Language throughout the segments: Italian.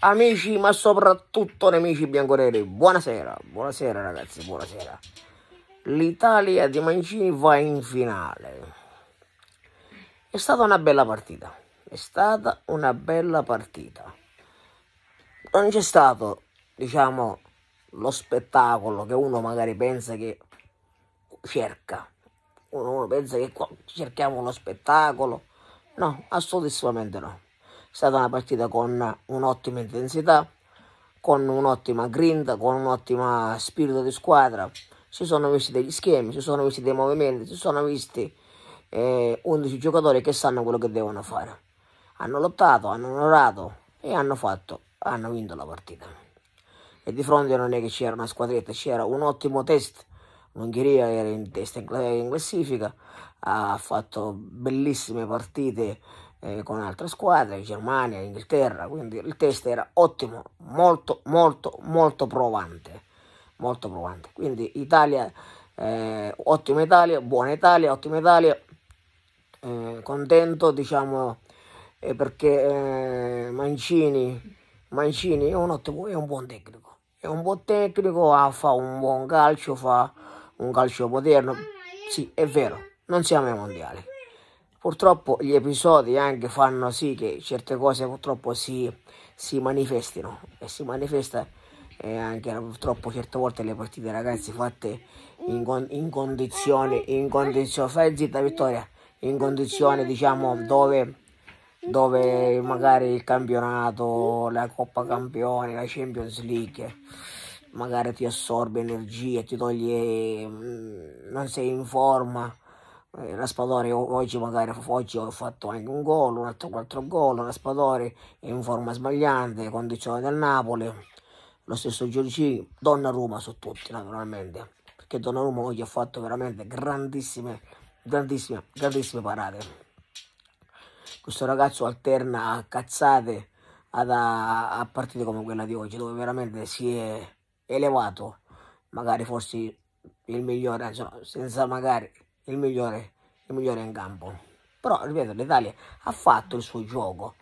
amici, ma soprattutto nemici bianconeri. Buonasera, buonasera ragazzi, buonasera. L'Italia di Mancini va in finale. È stata una bella partita, è stata una bella partita. Non c'è stato, diciamo, lo spettacolo che uno magari pensa che cerca. Uno, pensa che cerchiamo lo spettacolo. No, assolutamente no è stata una partita con un'ottima intensità, con un'ottima grinta, con un ottimo spirito di squadra. Si sono visti degli schemi, si sono visti dei movimenti, si sono visti eh, 11 giocatori che sanno quello che devono fare. Hanno lottato, hanno onorato e hanno fatto, hanno vinto la partita. E di fronte non è che c'era una squadretta, c'era un ottimo test. L'Ungheria era in testa in classifica, ha fatto bellissime partite eh, con altre squadre, Germania, Inghilterra, quindi il test era ottimo, molto, molto, molto provante, molto provante. Quindi Italia, eh, ottima Italia, buona Italia, ottima Italia, eh, contento diciamo eh, perché eh, Mancini, Mancini è un, ottimo, è un buon tecnico, è un buon tecnico, ah, fa un buon calcio, fa un calcio moderno, sì è vero, non siamo ai mondiali Purtroppo gli episodi anche fanno sì che certe cose purtroppo si, si manifestino e si manifesta eh, anche purtroppo certe volte le partite ragazzi fatte in, in condizioni, in condizioni, stai zitta Vittoria, in condizioni diciamo dove dove magari il campionato, la Coppa campione la Champions League magari ti assorbe energie, ti toglie, mm, non sei in forma eh, Raspadori oggi magari oggi ho fatto anche un gol, un altro quattro gol, Raspadori è in forma sbagliante, condizione del Napoli, lo stesso Giorgi, Donnarumma su tutti naturalmente, perché Donnarumma oggi ha fatto veramente grandissime, grandissime, grandissime parate. Questo ragazzo alterna a cazzate ad a, a partite come quella di oggi, dove veramente si è elevato, magari forse il migliore, insomma, senza magari il migliore, il migliore in campo. Però, ripeto, l'Italia ha fatto il suo gioco.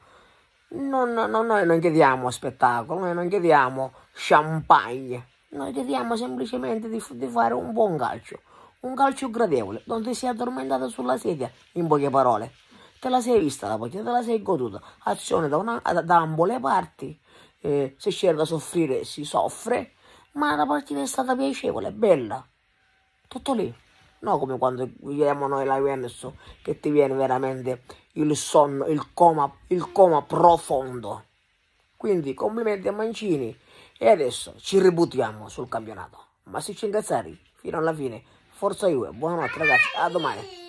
Non, non, noi non chiediamo spettacolo, noi non chiediamo champagne, noi chiediamo semplicemente di, di fare un buon calcio, un calcio gradevole, non ti sei addormentato sulla sedia, in poche parole. Te la sei vista la partita, te la sei goduta, azione da, una, da, da ambo le parti, eh, se c'era da soffrire si soffre, ma la partita è stata piacevole, bella, tutto lì. No, come quando vediamo noi la Venus che ti viene veramente il sonno, il coma, il coma profondo. Quindi complimenti a Mancini e adesso ci ributiamo sul campionato. Ma si ci ingazzari fino alla fine. Forza Juve, buonanotte ragazzi, a domani.